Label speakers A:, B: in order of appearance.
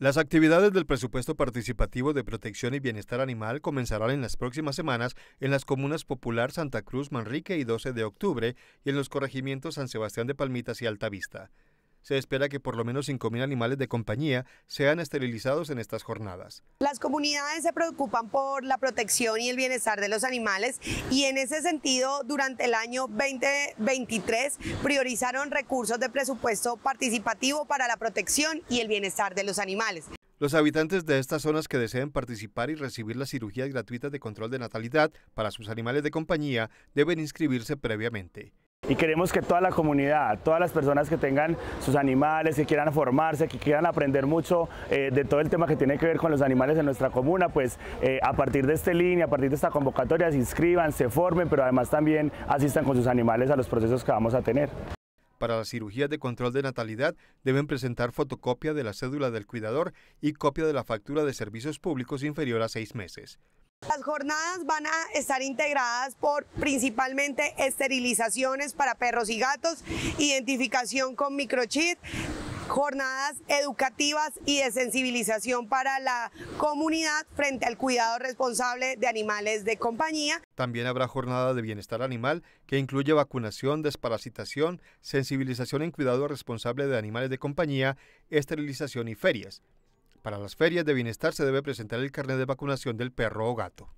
A: Las actividades del presupuesto participativo de protección y bienestar animal comenzarán en las próximas semanas en las comunas Popular, Santa Cruz, Manrique y 12 de octubre y en los corregimientos San Sebastián de Palmitas y Altavista. Se espera que por lo menos 5.000 animales de compañía sean esterilizados en estas jornadas.
B: Las comunidades se preocupan por la protección y el bienestar de los animales y en ese sentido durante el año 2023 priorizaron recursos de presupuesto participativo para la protección y el bienestar de los animales.
A: Los habitantes de estas zonas que deseen participar y recibir las cirugías gratuitas de control de natalidad para sus animales de compañía deben inscribirse previamente
C: y queremos que toda la comunidad, todas las personas que tengan sus animales, que quieran formarse, que quieran aprender mucho eh, de todo el tema que tiene que ver con los animales en nuestra comuna, pues eh, a partir de esta línea, a partir de esta convocatoria se inscriban, se formen, pero además también asistan con sus animales a los procesos que vamos a tener.
A: Para las cirugías de control de natalidad deben presentar fotocopia de la cédula del cuidador y copia de la factura de servicios públicos inferior a seis meses.
B: Las jornadas van a estar integradas por principalmente esterilizaciones para perros y gatos, identificación con microchip, jornadas educativas y de sensibilización para la comunidad frente al cuidado responsable de animales de compañía.
A: También habrá jornadas de bienestar animal que incluye vacunación, desparasitación, sensibilización en cuidado responsable de animales de compañía, esterilización y ferias. Para las ferias de bienestar se debe presentar el carnet de vacunación del perro o gato.